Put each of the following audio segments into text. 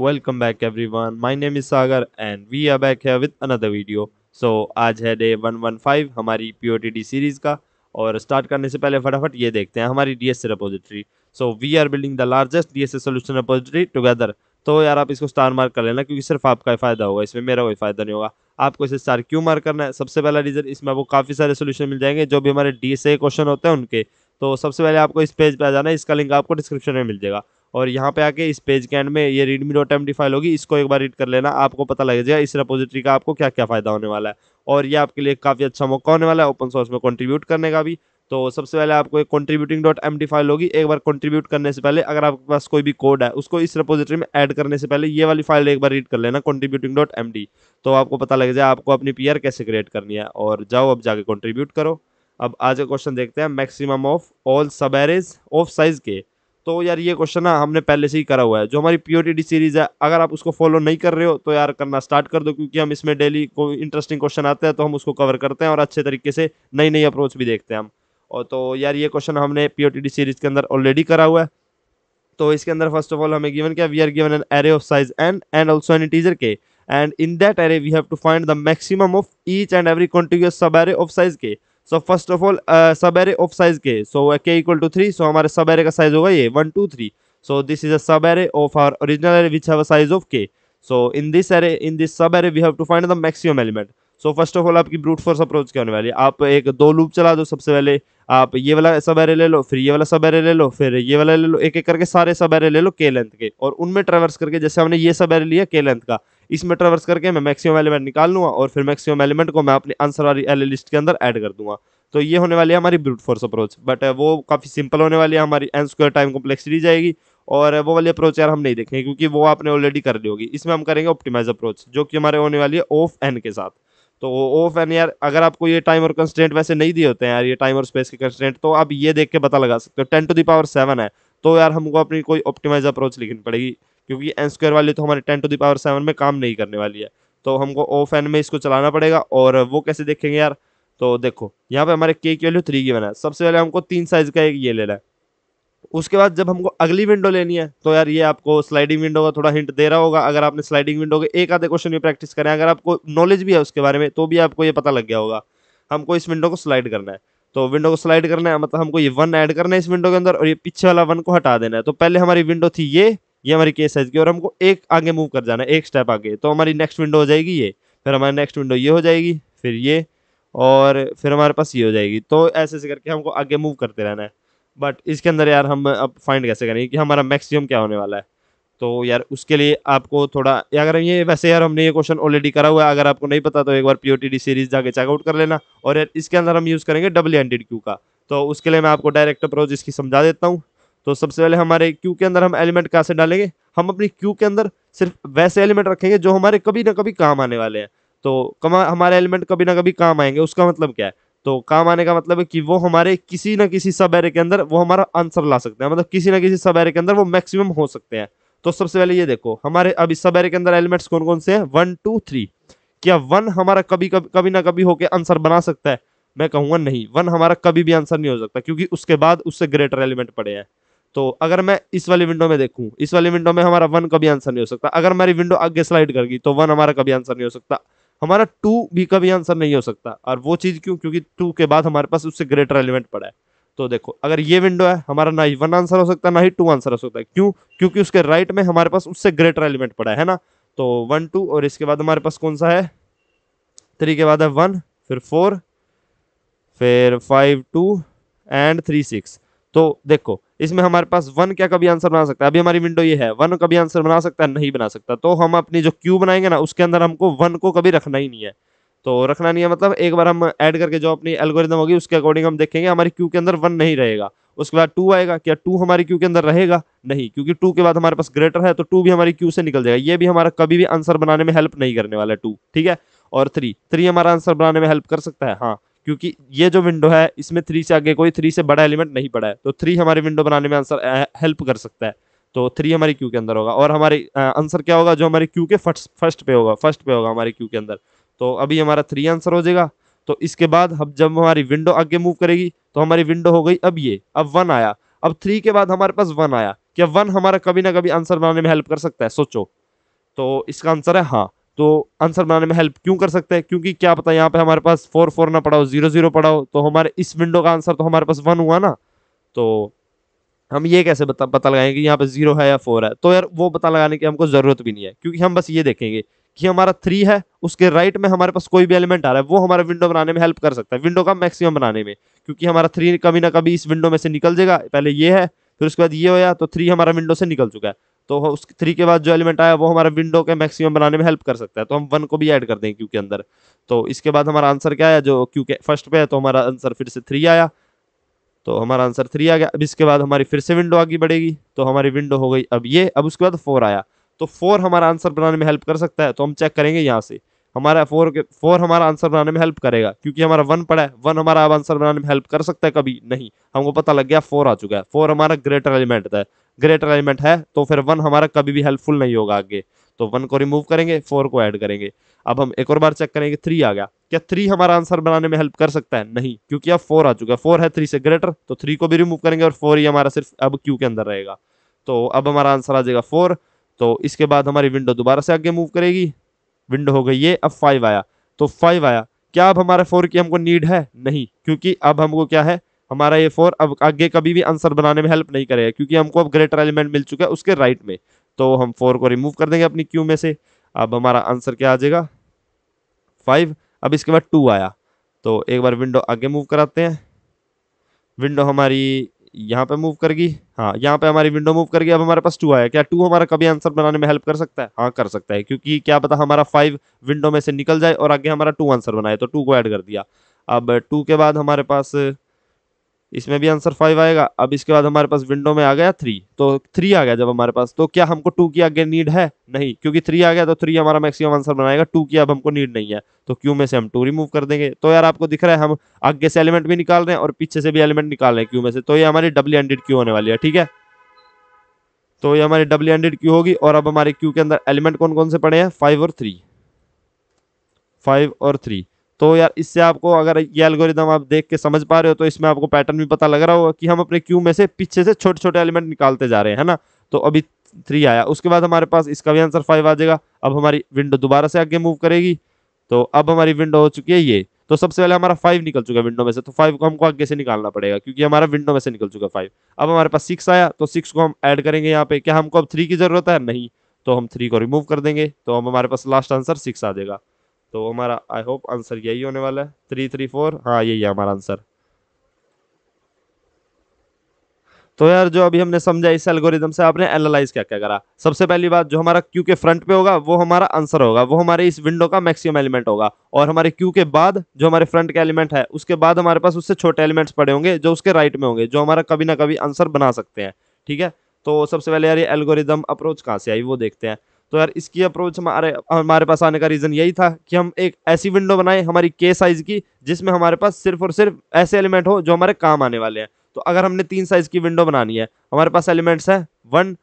Welcome back everyone. My name is Sagar and we are back है with another video so आज है day 115 हमारी D series का और स्टार्ट करने से पहले फटाफट ये देखते हैं हमारी DSS repository so we are building the largest DSS solution repository together तो यार आप इसको स्टार मार्क कर लेना क्योंकि सिर्फ आपका फ़ायदा होगा इसमें मेरा कोई फ़ायदा नहीं होगा आपको इसे स्टार क्यों मार्क करना है सबसे पहला रीज़न इसमें आपको काफ़ी सारे सोल्यूशन मिल जाएंगे जो भी हमारे डी क्वेश्चन होते हैं उनके तो सबसे पहले आपको इस पेज पर आ जाना है इसका लिंक आपको डिस्क्रिप्शन में मिल जाएगा और यहाँ पे आके इस पेज के एंड में ये रीडमी डॉट एम फाइल होगी इसको एक बार रीड कर लेना आपको पता लग जाएगा इस रेपोजिटरी का आपको क्या क्या फ़ायदा होने वाला है और ये आपके लिए काफ़ी अच्छा मौका होने वाला है ओपन सोर्स में कॉन्ट्रीब्यूट करने का भी तो सबसे पहले आपको एक कॉन्ट्रीब्यूटिंग डॉट एम फाइल होगी एक बार कॉन्ट्रीब्यूट करने से पहले अगर आपके पास कोई भी कोड है उसको इस रिपोजिटरी में ऐड करने से पहले ये वाली फाइल एक बार रीड कर लेना कॉन्ट्रीब्यूटिंग डॉट एम तो आपको पता लग जाए आपको अपनी पी कैसे क्रिएट करनी है और जाओ अब जाके कॉन्ट्रीब्यूट करो अब आज का क्वेश्चन देखते हैं maximum of all subarrays of size K तो यार ये क्वेश्चन ना हमने पहले से ही करा हुआ है जो हमारी पीओटीडी सीरीज है अगर आप उसको फॉलो नहीं कर रहे हो तो यार करना स्टार्ट कर दो क्योंकि हम इसमें डेली कोई इंटरेस्टिंग क्वेश्चन आते हैं तो हम उसको कवर करते हैं और अच्छे तरीके से नई नई अप्रोच भी देखते हैं हम और तो यार ये क्वेश्चन हमने पीओटीडी सीरीज के अंदर ऑलरेडी करा हुआ है तो इसके अंदर फर्स्ट ऑफ ऑल हमें गिवन क्या we are given an array of size N and also an integer K and in that array we have to find the maximum of each and every contiguous सब array of size K so first of all सब array of size K so के equal to three सो हमारे सब array का size होगा ये one two three so this is a sub array of our original array which have a size of K so in this array in this sub array we have to find the maximum element so first of all आपकी brute force approach क्या होने वाली है आप एक दो loop चला दो सबसे पहले आप ये वाला सब एरे ले लो फिर ये वाला सब एरे ले लो फिर ये वाला ले लो एक एक करके सारे सब एरे ले लो के लेंथ के और उनमें ट्रेवर्स करके जैसे हमने ये सब एरे लिया के लेंथ का इसमें ट्रेवर्स करके मैं मैक्सिमम एलिमेंट निकाल लूँगा और फिर मैक्सिमम एलिमेंट को मैं अपने आंसर वाली एल लिस्ट के अंदर एड कर दूंगा तो ये होने वाली है हमारी ब्रूट फोर्स अप्रोच बट वो काफ़ी सिंपल होने वाली है हमारी एन स्क्वायर टाइम कॉम्प्लेक्सिटी जाएगी और वो वाली अप्रोच यार हम नहीं देखेंगे क्योंकि वो आपने ऑलरेडी कर ली होगी इसमें हम करेंगे ऑप्टिमाइज अप्रोच जो कि हमारे होने वाली है ऑफ एन के साथ तो ऑफ फैन यार अगर आपको ये टाइम और कंस्टेंट वैसे नहीं दिए होते हैं यार ये टाइम और स्पेस के कंस्टेंट तो आप ये देख के पता लगा सकते हो टेन टू दावर सेवन है तो यार हमको अपनी कोई ऑप्टिमाइज अप्रोच लिखनी पड़ेगी क्योंकि एन स्क्वायर वाली तो हमारे टेन टू दावर सेवन में काम नहीं करने वाली है तो हमको ऑफ फैन में इसको चलाना पड़ेगा और वो कैसे देखेंगे यार तो देखो यहाँ पे हमारे के की वैल्यू थ्री की बना है सबसे पहले हमको तीन साइज का एक ये लेना है उसके बाद जब हमको अगली विंडो लेनी है तो यार ये आपको स्लाइडिंग विंडो का थोड़ा हिंट दे रहा होगा अगर आपने स्लाइडिंग विंडो के एक आधे क्वेश्चन भी प्रैक्टिस करें अगर आपको नॉलेज भी है उसके बारे में तो भी आपको ये पता लग गया होगा हमको इस विंडो को स्लाइड करना है तो विंडो को स्लाइड करना है मतलब हमको ये वन ऐड करना है इस विंडो के अंदर और ये पीछे वाला वन को हटा देना है तो पहले हमारी विंडो थी ये ये हमारी केस साइज की और हमको एक आगे मूव कर जाना है एक स्टेप आगे तो हमारी नेक्स्ट विंडो हो जाएगी ये फिर हमारी नेक्स्ट विंडो ये हो जाएगी फिर ये और फिर हमारे पास ये हो जाएगी तो ऐसे ऐसे करके हमको आगे मूव करते रहना है बट इसके अंदर यार हम अब फाइंड कैसे करेंगे कि हमारा मैक्सिमम क्या होने वाला है तो यार उसके लिए आपको थोड़ा अगर ये वैसे यार हमने ये क्वेश्चन ऑलरेडी करा हुआ है अगर आपको नहीं पता तो एक बार पी सीरीज जाके चेकआउट कर लेना और यार इसके अंदर हम यूज़ करेंगे डबल एंडेड क्यू का तो उसके लिए मैं आपको डायरेक्ट अप्रोच इसकी समझा देता हूँ तो सबसे पहले हमारे क्यू के अंदर हम एलिमेंट कहाँ से डालेंगे हम अपनी क्यू के अंदर सिर्फ वैसे एलिमेंट रखेंगे जो हमारे कभी ना कभी काम आने वाले हैं तो कमा हमारे एलिमेंट कभी ना कभी काम आएंगे उसका मतलब क्या है तो काम आने का मतलब है कि वो हमारे किसी ना किसी सब एरे के अंदर वो हमारा आंसर ला सकते हैं मतलब किसी ना किसी सब एरे के अंदर वो मैक्सिमम हो सकते हैं तो सबसे पहले ये देखो हमारे अभी सब एरे के अंदर एलिमेंट्स कौन कौन से हैं वन टू थ्री क्या वन हमारा कभी कभी कभी ना कभी होके आंसर बना सकता है मैं कहूँगा नहीं वन हमारा कभी भी आंसर नहीं हो सकता क्योंकि उसके बाद उससे ग्रेटर एलिमेंट पड़े हैं तो अगर मैं इस वाली विंडो में देखूं इस वाली विंडो में हमारा वन कभी आंसर नहीं हो सकता अगर मेरी विंडो आगे स्लाइड कर गई तो वन हमारा कभी आंसर नहीं हो सकता हमारा टू भी कभी आंसर नहीं हो सकता और वो चीज़ क्यों क्योंकि टू के बाद हमारे पास उससे ग्रेटर एलिमेंट पड़ा है तो देखो अगर ये विंडो है हमारा ना ही वन आंसर हो सकता है ना ही टू आंसर हो सकता है क्यों क्योंकि उसके राइट में हमारे पास उससे ग्रेटर एलिमेंट पड़ा है, है ना तो वन टू और इसके बाद हमारे पास कौन सा है थ्री के बाद है वन फिर फोर फिर five two and three six तो देखो इसमें हमारे पास वन क्या कभी आंसर बना सकता है अभी हमारी विंडो ये है वन कभी आंसर बना सकता है नहीं बना सकता तो हम अपनी जो क्यू बनाएंगे ना उसके अंदर हमको वन को कभी रखना ही नहीं है तो रखना नहीं है मतलब एक बार हम ऐड करके जो अपनी एल्गोरिदम होगी उसके अकॉर्डिंग हम देखेंगे हमारी क्यू के अंदर वन नहीं रहेगा उसके बाद टू आएगा क्या टू हमारी क्यू के अंदर रहेगा नहीं क्योंकि टू के बाद हमारे पास ग्रेटर है तो टू भी हमारी क्यू से निकल जाएगा ये भी हमारा कभी भी आंसर बनाने में हेल्प नहीं करने वाला है टू ठीक है और थ्री थ्री हमारा आंसर बनाने में हेल्प कर सकता है हाँ क्योंकि ये जो विंडो है इसमें थ्री से आगे कोई थ्री से बड़ा एलिमेंट नहीं पड़ा है तो थ्री हमारे विंडो बनाने में आंसर हेल्प कर सकता है तो थ्री हमारी क्यू के अंदर होगा और हमारे आंसर क्या होगा जो हमारे क्यू के फर्स्ट फर्स्ट पे होगा फर्स्ट पे होगा हमारे क्यू के अंदर तो अभी हमारा थ्री आंसर हो जाएगा तो इसके बाद हम जब हमारी विंडो आगे मूव करेगी तो हमारी विंडो हो गई अब ये अब वन आया अब थ्री के बाद हमारे पास वन आया क्या वन हमारा कभी ना कभी आंसर बनाने में हेल्प कर सकता है सोचो तो इसका आंसर है हाँ तो आंसर बनाने में हेल्प क्यों कर सकते हैं क्योंकि क्या पता यहाँ पे हमारे पास फोर फोर ना पड़ा हो जीरो जीरो पड़ा हो तो हमारे इस विंडो का आंसर तो हमारे पास वन हुआ ना तो हम ये कैसे बता पता लगाएंगे यहाँ पे जीरो है या फोर है तो यार वो पता लगाने की हमको ज़रूरत भी नहीं है क्योंकि हम बस ये देखेंगे कि हमारा थ्री है उसके राइट में हमारे पास कोई भी एलिमेंट आ रहा है वो हमारा विंडो बनाने में हेल्प कर सकता है विंडो का मैक्सिमम बनाने में क्योंकि हमारा थ्री कभी ना कभी इस विंडो में से निकल जाएगा पहले ये है फिर उसके बाद ये होया तो थ्री हमारा विंडो से निकल चुका है तो उस थ्री के बाद जो एलिमेंट आया वो हमारा विंडो के मैक्सिमम बनाने में हेल्प कर सकता है तो हम वन को भी ऐड कर देंगे क्यू के अंदर तो इसके बाद हमारा आंसर क्या आया जो क्यू के फर्स्ट पे है तो हमारा आंसर फिर से थ्री आया तो हमारा आंसर थ्री आ गया अब इसके बाद हमारी फिर से विंडो आगे बढ़ेगी तो हमारी विंडो हो गई अब ये अब उसके बाद फोर आया तो फोर हमारा आंसर बनाने में हेल्प कर सकता है तो हम चेक करेंगे यहाँ से हमारा फोर के फोर हमारा आंसर बनाने में हेल्प करेगा क्योंकि हमारा वन पड़ा है वन हमारा अब आंसर बनाने में हेल्प कर सकता है कभी नहीं हमको पता लग गया फोर आ चुका है फोर हमारा ग्रेटर एलिमेंट है ग्रेटर एलिमेंट है तो फिर वन हमारा कभी भी हेल्पफुल नहीं होगा आगे तो वन को रिमूव करेंगे फोर को ऐड करेंगे अब हम एक और बार चेक करेंगे थ्री आ गया क्या थ्री हमारा आंसर बनाने में हेल्प कर सकता है नहीं क्योंकि अब फोर आ चुका है फोर है थ्री से ग्रेटर तो थ्री को भी रिमूव करेंगे और फोर ही हमारा सिर्फ अब क्यू के अंदर रहेगा तो अब हमारा आंसर आ जाएगा फोर तो इसके बाद हमारी विंडो दोबारा से आगे मूव करेगी विंडो हो गई है अब फाइव आया तो फाइव आया क्या अब हमारे फोर की हमको नीड है नहीं क्योंकि अब हमको क्या है हमारा ये फोर अब आगे कभी भी आंसर बनाने में हेल्प नहीं करेगा क्योंकि हमको अब ग्रेटर एलिमेंट मिल चुका है उसके राइट में तो हम फोर को रिमूव कर देंगे अपनी क्यू में से अब हमारा आंसर क्या आ जाएगा फाइव अब इसके बाद टू आया तो एक बार विंडो आगे मूव कराते हैं विंडो हमारी यहाँ पे मूव कर गई हाँ यहाँ पे हमारी विंडो मूव कर गई अब हमारे पास टू आया क्या टू हमारा कभी आंसर बनाने में हेल्प कर सकता है हाँ कर सकता है क्योंकि क्या पता हमारा फाइव विंडो में से निकल जाए और आगे हमारा टू आंसर बनाए तो टू को ऐड कर दिया अब टू के बाद हमारे पास इसमें भी आंसर फाइव आएगा अब इसके बाद हमारे पास विंडो में आ गया थ्री तो थ्री आ गया जब हमारे पास तो क्या हमको टू की आगे नीड है नहीं क्योंकि थ्री आ गया तो थ्री हमारा मैक्सिमम आंसर बनाएगा टू की अब हमको नीड नहीं है तो क्यू में से हम टू रिमूव कर देंगे तो यार आपको दिख रहा है हम आगे से एलिमेंट भी निकाल रहे हैं और पीछे से भी एलिमेंट निकाल रहे हैं क्यू में से तो ये हमारी डब्ल्यू एंडेड क्यू होने वाली है ठीक है तो ये हमारी डब्ल्यू एंडेड क्यू होगी और अब हमारे क्यू के अंदर एलिमेंट कौन कौन से पड़े हैं फाइव और थ्री फाइव और थ्री तो यार इससे आपको अगर ये एल्गोरिदम आप देख के समझ पा रहे हो तो इसमें आपको पैटर्न भी पता लग रहा होगा कि हम अपने क्यू में से पीछे से छोटे छोटे एलिमेंट निकालते जा रहे हैं ना तो अभी थ्री आया उसके बाद हमारे पास इसका भी आंसर फाइव आ जाएगा अब हमारी विंडो दोबारा से आगे मूव करेगी तो अब हमारी विंडो हो चुकी है ये तो सबसे पहले हमारा फाइव निकल चुका है विंडो में से तो फाइव को हमको आगे से निकालना पड़ेगा क्योंकि हमारा विंडो में से निकल चुका है फाइव अब हमारे पास सिक्स आया तो सिक्स को हम ऐड करेंगे यहाँ पे क्या हमको अब थ्री की जरूरत है नहीं तो हम थ्री को रिमूव कर देंगे तो हम हमारे पास लास्ट आंसर सिक्स आ जाएगा तो हमारा आई होप आंसर यही होने वाला है थ्री थ्री फोर हाँ यही है हमारा आंसर तो यार जो अभी हमने समझा इस एल्गोरिदम से आपने एनालाइज क्या क्या करा सबसे पहली बात जो हमारा क्यू के फ्रंट पे होगा वो हमारा आंसर होगा वो हमारे इस विंडो का मैक्सिमम एलिमेंट होगा और हमारे क्यू के बाद जो हमारे फ्रंट के एलिमेंट है उसके बाद हमारे पास उससे छोटे एलिमेंट्स पड़े होंगे जो उसके राइट में होंगे जो हमारा कभी ना कभी आंसर बना सकते हैं ठीक है तो सबसे पहले यार ये एल्गोरिदम अप्रोच कहाँ से आई वो देखते हैं तो यार इसकी अप्रोच हमारे हमारे पास आने का रीज़न यही था कि हम एक ऐसी विंडो बनाएं हमारी के साइज़ की जिसमें हमारे पास सिर्फ और सिर्फ ऐसे एलिमेंट हो जो हमारे काम आने वाले हैं तो अगर हमने तीन साइज़ की विंडो बनानी है हमारे पास एलिमेंट्स हैं वन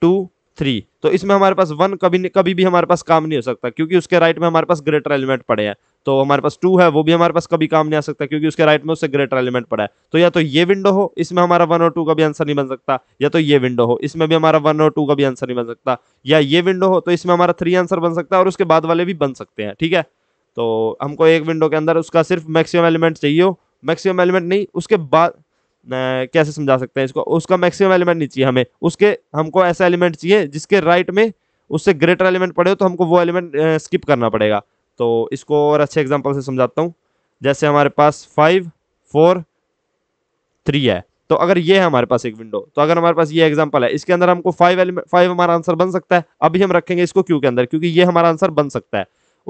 टू थ्री तो इसमें हमारे पास वन कभी कभी भी हमारे पास काम नहीं हो सकता क्योंकि उसके राइट में हमारे पास ग्रेटर एलिमेंट पड़े हैं तो हमारे पास टू है वो भी हमारे पास कभी काम नहीं आ सकता क्योंकि उसके राइट में उससे ग्रेटर एलिमेंट पड़ा है तो या तो ये विंडो हो इसमें हमारा वन और टू का भी आंसर नहीं बन सकता या तो ये विंडो हो इसमें भी हमारा वन और टू का भी आंसर नहीं बन सकता या ये विंडो हो तो इसमें हमारा थ्री आंसर बन सकता है और उसके बाद वाले भी बन सकते हैं ठीक है तो हमको एक विंडो के अंदर उसका सिर्फ मैक्सिमम एलिमेंट चाहिए हो मैक्सिमम एलिमेंट नहीं उसके बाद कैसे समझा सकते हैं इसको उसका मैक्सिमम एलिमेंट नहीं चाहिए हमें उसके हमको ऐसा एलिमेंट चाहिए जिसके राइट में उससे ग्रेटर एलिमेंट पड़े हो तो हमको वो एलिमेंट स्किप करना पड़ेगा तो इसको और अच्छे एग्जाम्पल से समझाता हूँ जैसे हमारे पास फाइव फोर थ्री है तो अगर ये है हमारे पास एक विंडो तो अगर हमारे पास ये एग्जाम्पल है इसके अंदर हमको फाइव एलिमेंट फाइव हमारा आंसर बन सकता है अभी हम रखेंगे इसको क्यू के अंदर क्योंकि ये हमारा आंसर बन सकता है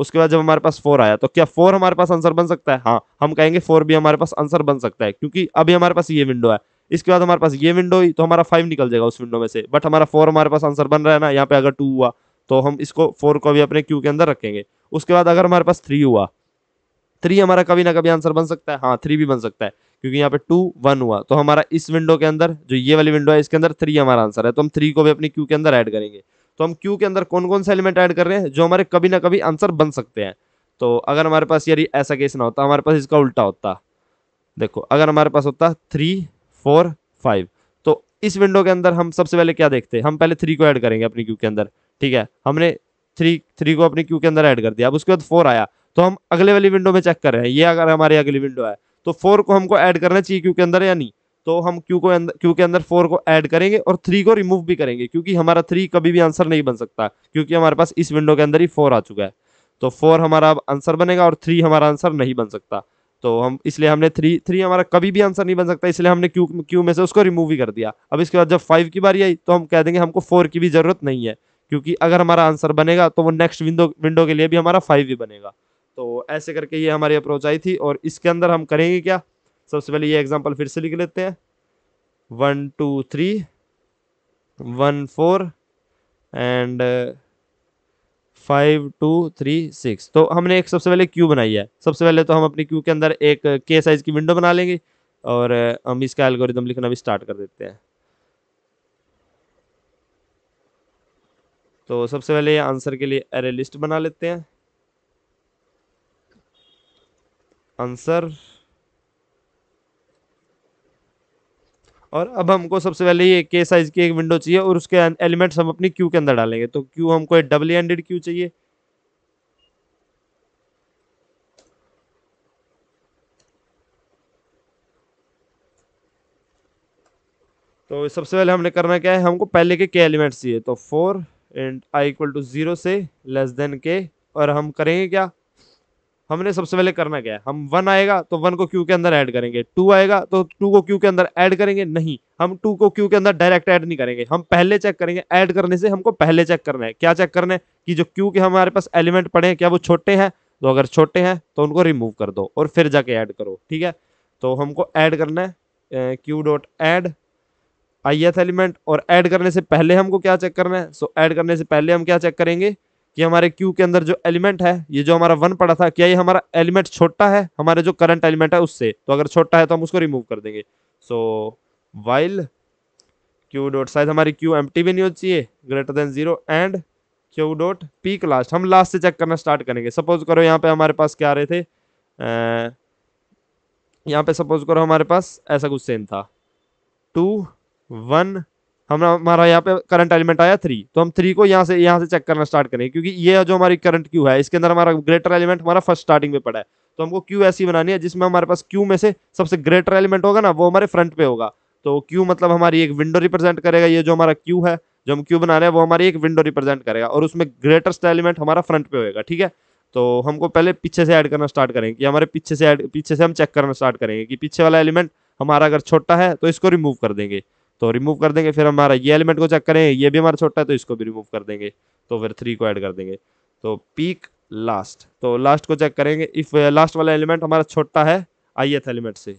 उसके बाद जब हमारे पास फोर आया तो क्या फोर हमारे पास आंसर बन सकता है हाँ हम कहेंगे फोर भी हमारे पास आंसर बन सकता है क्योंकि अभी हमारे पास ये विंडो है इसके बाद हमारे पास ये विंडो ही तो हमारा फाइव निकल जाएगा उस विंडो में से बट हमारा फोर हमारे पास आंसर बन रहा है ना यहाँ पे अगर टू हुआ तो हम इसको फोर को भी अपने क्यू के अंदर रखेंगे उसके बाद अगर हमारे पास थ्री हुआ थ्री हमारा कभी ना कभी आंसर बन सकता है हाँ थ्री भी बन सकता है क्योंकि यहाँ पे टू वन हुआ तो हमारा इस विंडो के अंदर जो ये वाली विंडो है इसके अंदर थ्री हमारा आंसर है तो हम थ्री को भी अपने क्यू के अंदर ऐड करेंगे तो हम क्यू के अंदर कौन कौन से एलिमेंट ऐड कर रहे हैं जो हमारे कभी ना कभी आंसर बन सकते हैं तो अगर हमारे पास यार ऐसा केस ना होता हमारे पास इसका उल्टा होता देखो अगर हमारे पास होता थ्री फोर फाइव तो इस विंडो के अंदर हम सबसे पहले क्या देखते हैं हम पहले थ्री को ऐड करेंगे अपनी क्यू के अंदर ठीक है हमने थ्री थ्री को अपने क्यू के अंदर ऐड कर दिया अब उसके बाद फोर आया तो हम अगले वाली विंडो में चेक कर रहे हैं ये अगर हमारी अगली विंडो है तो फोर को हमको ऐड करना चाहिए क्यू के अंदर या नहीं तो हम क्यू को क्यू के अंदर फोर को ऐड करेंगे और थ्री को रिमूव भी करेंगे क्योंकि हमारा थ्री कभी भी आंसर नहीं बन सकता क्योंकि हमारे पास इस विंडो के अंदर ही फोर आ चुका है तो फोर हमारा अब आंसर बनेगा और थ्री हमारा आंसर नहीं बन सकता तो हम इसलिए हमने थ्री थ्री हमारा कभी भी आंसर नहीं बन सकता इसलिए हमने क्यू क्यू में से उसको रिमूव ही कर दिया अब इसके बाद जब फाइव की बारी आई तो हम कह देंगे हमको फोर की भी जरूरत नहीं है क्योंकि अगर हमारा आंसर बनेगा तो वो नेक्स्ट विंडो विंडो के लिए भी हमारा फाइव ही बनेगा तो ऐसे करके ये हमारी अप्रोच आई थी और इसके अंदर हम करेंगे क्या सबसे पहले ये एग्जाम्पल फिर से लिख लेते हैं one two three one four and five two three six तो हमने एक सबसे पहले क्यू बनाई है सबसे पहले तो हम अपनी क्यू के अंदर एक के uh, साइज़ की विंडो बना लेंगे और uh, हम इसका एल्गोरिदम लिखना भी स्टार्ट कर देते हैं तो सबसे पहले आंसर के लिए एरे लिस्ट बना लेते हैं आंसर और अब हमको सबसे पहले ये के साइज की एक विंडो चाहिए और उसके एलिमेंट्स हम अपनी क्यू के अंदर डालेंगे तो क्यू हमको एक डबल एंडेड क्यू चाहिए तो सबसे पहले हमने करना क्या है हमको पहले के के एलिमेंट्स चाहिए तो for and I equal to zero से लेस देन के और हम करेंगे क्या हमने सबसे पहले करना क्या है हम वन आएगा तो वन को क्यू के अंदर ऐड करेंगे टू आएगा तो टू को क्यू के अंदर ऐड करेंगे नहीं हम टू को क्यू के अंदर डायरेक्ट ऐड नहीं करेंगे हम पहले चेक करेंगे ऐड करने से हमको पहले चेक करना है क्या चेक करना है कि जो क्यू के हमारे पास एलिमेंट पड़े हैं क्या वो छोटे हैं तो अगर छोटे हैं तो उनको रिमूव कर दो और फिर जाके ऐड करो ठीक है तो हमको ऐड करना है queue dot add ith element और ऐड करने से पहले हमको क्या चेक करना है सो so, ऐड करने से पहले हम क्या चेक करेंगे कि हमारे क्यू के अंदर जो एलिमेंट है ये जो हमारा वन पड़ा था क्या ये हमारा एलिमेंट छोटा है हमारे जो करंट एलिमेंट है उससे तो अगर छोटा है तो हम उसको रिमूव कर देंगे so while queue dot size हमारी क्यू एम भी नहीं होनी चाहिए greater than zero and queue dot peek last हम लास्ट से चेक करना स्टार्ट करेंगे सपोज करो यहाँ पे हमारे पास क्या आ रहे थे यहाँ पे सपोज करो हमारे पास ऐसा कुछ सेम था टू वन हम हमारा यहाँ पे करंट एलिमेंट आया थ्री तो हम थ्री को यहाँ से यहाँ से चेक करना स्टार्ट करेंगे क्योंकि ये जो हमारी करंट क्यू है इसके अंदर हमारा ग्रेटर एलिमेंट हमारा फर्स्ट स्टार्टिंग में पड़ा है तो हमको क्यू ऐसी बनानी है जिसमें हमारे पास क्यू में से सबसे ग्रेटर एलिमेंट होगा ना वो हमारे फ्रंट पे होगा तो क्यू मतलब हमारी एक विंडो रिप्रेजेंट करेगा ये जो हमारा क्यू है जो हम क्यू बना रहे हैं वो हमारी एक विंडो रिप्रेजेंट करेगा और उसमें ग्रेटेस्ट एलिमेंट हमारा फ्रंट पे होगा ठीक है तो हमको पहले पीछे से ऐड करना स्टार्ट करेंगे कि हमारे पीछे से ऐड पीछे से हम चेक करना स्टार्ट करेंगे कि पीछे वाला एलिमेंट हमारा अगर छोटा है तो इसको रिमूव कर देंगे तो रिमूव कर देंगे फिर हमारा ये एलिमेंट को चेक करें ये भी हमारा छोटा है तो इसको भी रिमूव कर देंगे तो फिर थ्री को ऐड कर देंगे तो पीक लास्ट तो लास्ट को चेक करेंगे इफ़ लास्ट uh, वाला एलिमेंट हमारा छोटा है आई एलिमेंट से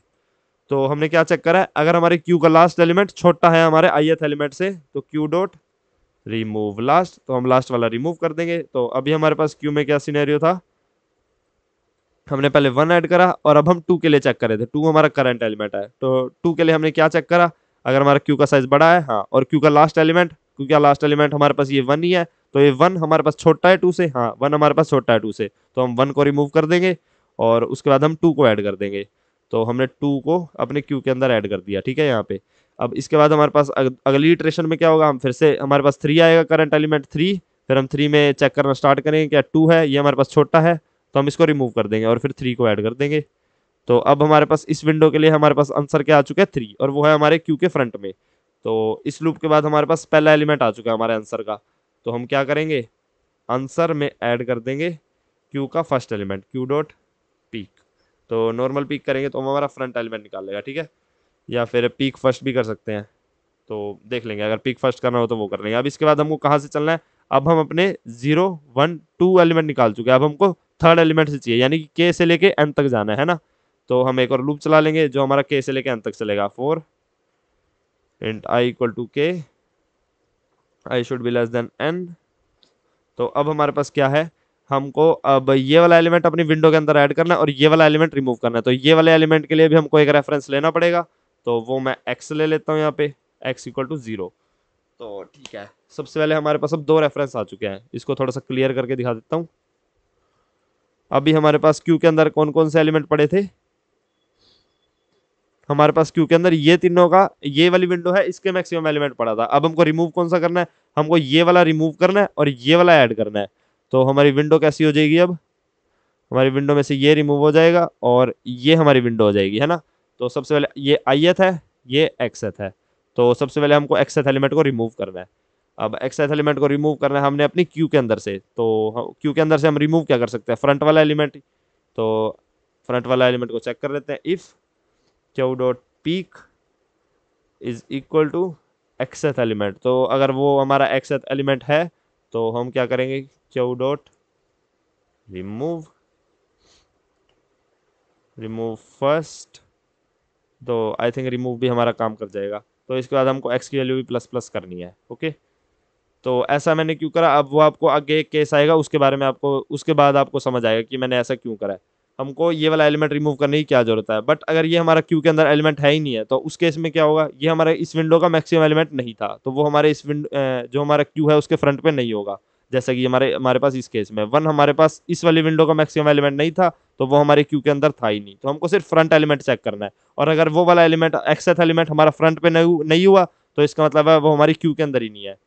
तो हमने क्या चेक करा है अगर हमारे क्यू का लास्ट एलिमेंट छोटा है हमारे आई एलिमेंट से तो क्यू डॉट रिमूव लास्ट तो हम लास्ट वाला रिमूव कर देंगे तो अभी हमारे पास क्यू में क्या सीनेरियो था हमने पहले वन ऐड करा और अब हम टू के लिए चेक कर रहे थे टू हमारा करंट एलिमेंट है तो टू के लिए हमने क्या चेक करा अगर हमारा क्यू का साइज बड़ा है हाँ और क्यू का लास्ट एलिमेंट क्यू का लास्ट एलिमेंट हमारे पास ये वन ही है तो ये वन हमारे पास छोटा है टू से हाँ वन हमारे पास छोटा है टू से तो हम वन को रिमूव कर देंगे और उसके बाद हम टू को ऐड कर देंगे तो हमने टू को अपने क्यू के अंदर ऐड कर दिया ठीक है यहाँ पे अब इसके बाद हमारे पास अग, अगली इटरेशन में क्या होगा हम फिर से हमारे पास थ्री आएगा करंट एलिमेंट थ्री फिर हम थ्री में चेक करना स्टार्ट करेंगे क्या टू है ये हमारे पास छोटा है तो हम इसको रिमूव कर देंगे और फिर थ्री को ऐड कर देंगे तो अब हमारे पास इस विंडो के लिए हमारे पास आंसर क्या आ चुका है थ्री और वो है हमारे क्यू के फ्रंट में तो इस लूप के बाद हमारे पास पहला एलिमेंट आ चुका है हमारे आंसर का तो हम क्या करेंगे आंसर में ऐड कर देंगे क्यू का first element queue dot peek तो नॉर्मल पीक करेंगे तो हम हमारा फ्रंट एलिमेंट निकाल लेगा ठीक है या फिर पीक फर्स्ट भी कर सकते हैं तो देख लेंगे अगर पीक फर्स्ट करना हो तो वो कर लेंगे अब इसके बाद हमको कहाँ से चलना है अब हम अपने जीरो वन टू एलिमेंट निकाल चुके हैं अब हमको थर्ड एलिमेंट से चाहिए यानी कि के से लेके एन तक जाना है ना तो हम एक और लूप चला लेंगे जो हमारा के से लेके अंत तक चलेगा for int I equal to K I should be less than N तो अब हमारे पास क्या है हमको अब ये वाला एलिमेंट अपनी विंडो के अंदर ऐड करना है और ये वाला एलिमेंट रिमूव करना है तो ये वाले एलिमेंट के लिए भी हमको एक रेफरेंस लेना पड़ेगा तो वो मैं एक्स ले लेता हूँ यहाँ पे एक्स इक्वल टू ज़ीरो तो ठीक है सबसे पहले हमारे पास अब दो रेफरेंस आ चुके हैं इसको थोड़ा सा क्लियर करके दिखा देता हूँ अभी हमारे पास क्यू के अंदर कौन कौन से एलिमेंट पड़े थे हमारे पास क्यू के अंदर ये तीनों का ये वाली विंडो है इसके मैक्सिमम एलिमेंट पड़ा था अब हमको रिमूव कौन सा करना है हमको ये वाला रिमूव करना है और ये वाला ऐड करना है तो हमारी विंडो कैसी हो जाएगी अब हमारी विंडो में से ये रिमूव हो जाएगा और ये हमारी विंडो हो जाएगी है ना तो सबसे पहले ये आई है ये एक्स है तो सबसे पहले हमको एक्स एलिमेंट को रिमूव करना है अब एक्स एलिमेंट को रिमूव करना है हमने अपनी क्यू के अंदर से तो क्यू के अंदर से हम रिमूव क्या कर सकते हैं फ्रंट वाला एलिमेंट तो फ्रंट वाला एलिमेंट को चेक कर लेते हैं if queue dot peek is equal to एक्सेथ एलिमेंट तो अगर वो हमारा एक्सेथ एलिमेंट है तो हम क्या करेंगे queue dot remove remove first तो आई थिंक रिमूव भी हमारा काम कर जाएगा तो इसके बाद हमको एक्स की वैल्यू भी प्लस प्लस करनी है ओके तो ऐसा मैंने क्यों करा अब वो आपको आगे केस आएगा उसके बारे में आपको उसके बाद आपको समझ आएगा कि मैंने ऐसा क्यों करा है हमको ये वाला एलिमेंट रिमूव करने की क्या जरूरत है बट अगर ये हमारा क्यू के अंदर एलिमेंट है ही नहीं है तो उस केस में क्या होगा ये हमारे इस विंडो का मैक्सिमम एलिमेंट नहीं था तो वो हमारे इस विंडो जो हमारा क्यू है उसके फ्रंट पे नहीं होगा जैसा कि हमारे हमारे पास इस केस में वन हमारे पास इस वाली विंडो का मैक्सिमम एलिमेंट नहीं था तो वो हमारे क्यू के अंदर था ही नहीं तो हमको सिर्फ फ्रंट एलिमेंट चेक करना है और अगर वो वाला एलिमेंट एक्सेथ एलिमेंट हमारा फ्रंट पे नहीं हुआ तो इसका मतलब है वो हमारी क्यू के अंदर ही नहीं है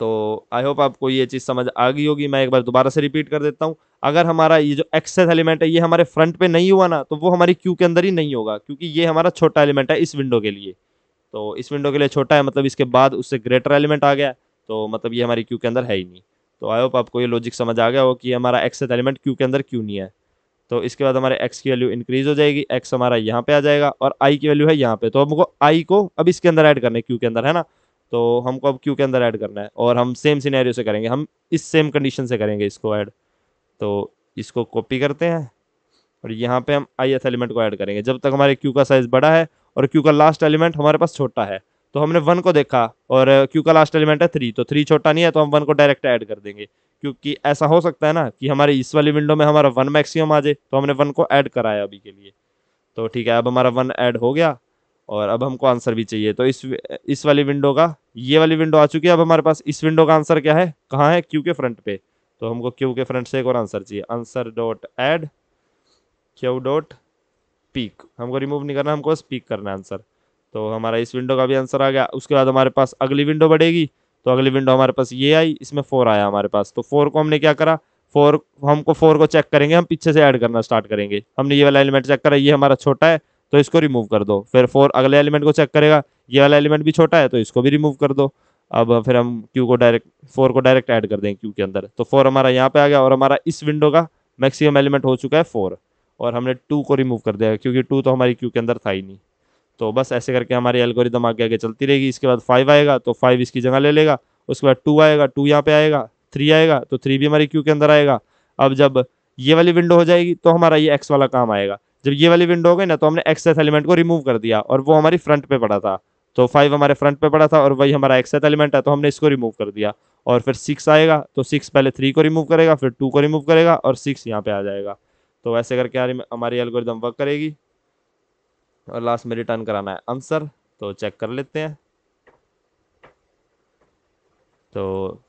तो आई होप आपको ये चीज़ समझ आ गई होगी मैं एक बार दोबारा से रिपीट कर देता हूँ अगर हमारा ये जो एक्सेस एलिमेंट है ये हमारे फ्रंट पे नहीं हुआ ना तो वो हमारी क्यू के अंदर ही नहीं होगा क्योंकि ये हमारा छोटा एलिमेंट है इस विंडो के लिए तो इस विंडो के लिए छोटा है मतलब इसके बाद उससे ग्रेटर एलिमेंट आ गया तो मतलब ये हमारी क्यू के अंदर है ही नहीं तो आई होप आपको ये लॉजिक समझ आ गया हो कि हमारा एक्सेस एलिमेंट क्यू के अंदर क्यों नहीं है तो इसके बाद हमारे एक्स की वैल्यू इंक्रीज हो जाएगी एक्स हमारा यहाँ पे आ जाएगा और आई की वैल्यू है यहाँ पे तो हमको आई को अब इसके अंदर ऐड करना है क्यू के अंदर है ना तो हमको अब क्यू के अंदर ऐड करना है और हम सेम सिनेरियो से करेंगे हम इस सेम कंडीशन से करेंगे इसको ऐड तो इसको कॉपी करते हैं और यहाँ पे हम आई एस एलिमेंट को ऐड करेंगे जब तक हमारे क्यू का साइज़ बड़ा है और क्यू का लास्ट एलिमेंट हमारे पास छोटा है तो हमने वन को देखा और क्यू का लास्ट एलिमेंट है थ्री तो थ्री छोटा नहीं है तो हम वन को डायरेक्ट ऐड कर देंगे क्योंकि ऐसा हो सकता है ना कि हमारे इस वाली विंडो में हमारा वन मैक्सिमम आ जाए तो हमने वन को ऐड कराया अभी के लिए तो ठीक है अब हमारा वन ऐड हो गया और अब हमको आंसर भी चाहिए तो इस इस वाली विंडो का ये वाली विंडो आ चुकी है अब हमारे पास इस विंडो का आंसर क्या है कहाँ है क्यू के फ्रंट पे तो हमको क्यू के फ्रंट से एक और आंसर चाहिए answer dot add queue dot peek हमको रिमूव नहीं करना हमको स्पीक पीक करना है आंसर तो हमारा इस विंडो का भी आंसर आ गया उसके बाद हमारे पास अगली विंडो बढ़ेगी तो अगली विंडो हमारे पास ये आई इसमें फोर आया हमारे पास तो फोर को हमने क्या करा फोर हमको फोर को चेक करेंगे हम पीछे से ऐड करना स्टार्ट करेंगे हमने ये वाला एलिमेंट चेक करा ये हमारा छोटा है तो इसको रिमूव कर दो फिर फोर अगले एलिमेंट को चेक करेगा ये वाला एलिमेंट भी छोटा है तो इसको भी रिमूव कर दो अब फिर हम क्यू को डायरेक्ट फोर को डायरेक्ट ऐड कर देंगे क्यू के अंदर तो फोर हमारा यहाँ पे आ गया और हमारा इस विंडो का मैक्सिमम एलिमेंट हो चुका है फोर और हमने टू को रिमूव कर दिया क्योंकि टू तो हमारी क्यू के अंदर था ही नहीं तो बस ऐसे करके हमारी एल्गोरिदम आगे आगे चलती रहेगी इसके बाद फाइव आएगा तो फाइव इसकी जगह ले लेगा उसके बाद टू आएगा टू यहाँ पे आएगा थ्री आएगा तो थ्री भी हमारी क्यू के अंदर आएगा अब जब ये वाली विंडो हो जाएगी तो हमारा ये एक्स वाला काम आएगा जब ये वाली विंडो हो गई ना तो हमने एक्सेस एलिमेंट को रिमूव कर दिया और वो हमारी फ्रंट पे पड़ा था तो फाइव हमारे फ्रंट पे पड़ा था और वही हमारा एक्सेस एलिमेंट है तो हमने इसको रिमूव कर दिया और फिर सिक्स आएगा तो सिक्स पहले थ्री को रिमूव करेगा फिर टू को रिमूव करेगा और सिक्स यहाँ पे आ जाएगा तो ऐसे करके हमारी एलगोरिदम वर्क करेगी और लास्ट में रिटर्न कराना है आंसर तो चेक कर लेते हैं तो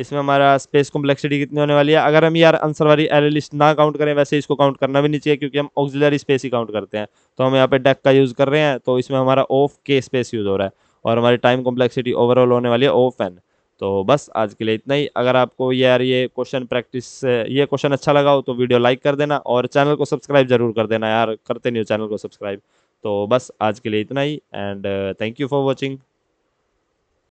इसमें हमारा स्पेस कॉम्प्लेक्सिटी कितनी होने वाली है अगर हम यार आंसर वाली एरे लिस्ट ना काउंट करें वैसे इसको काउंट करना भी नहीं चाहिए क्योंकि हम ऑक्जिलरी स्पेस ही काउंट करते हैं तो हम यहाँ पे डेक का यूज़ कर रहे हैं तो इसमें हमारा ऑफ के स्पेस यूज़ हो रहा है और हमारी टाइम कॉम्प्लेक्सिटी ओवरऑल होने वाली है ऑफ एन तो बस आज के लिए इतना ही अगर आपको यार ये क्वेश्चन प्रैक्टिस ये क्वेश्चन अच्छा लगा हो तो वीडियो लाइक कर देना और चैनल को सब्सक्राइब जरूर कर देना यार करते नहीं हो चैनल को सब्सक्राइब तो बस आज के लिए इतना ही and thank you for watching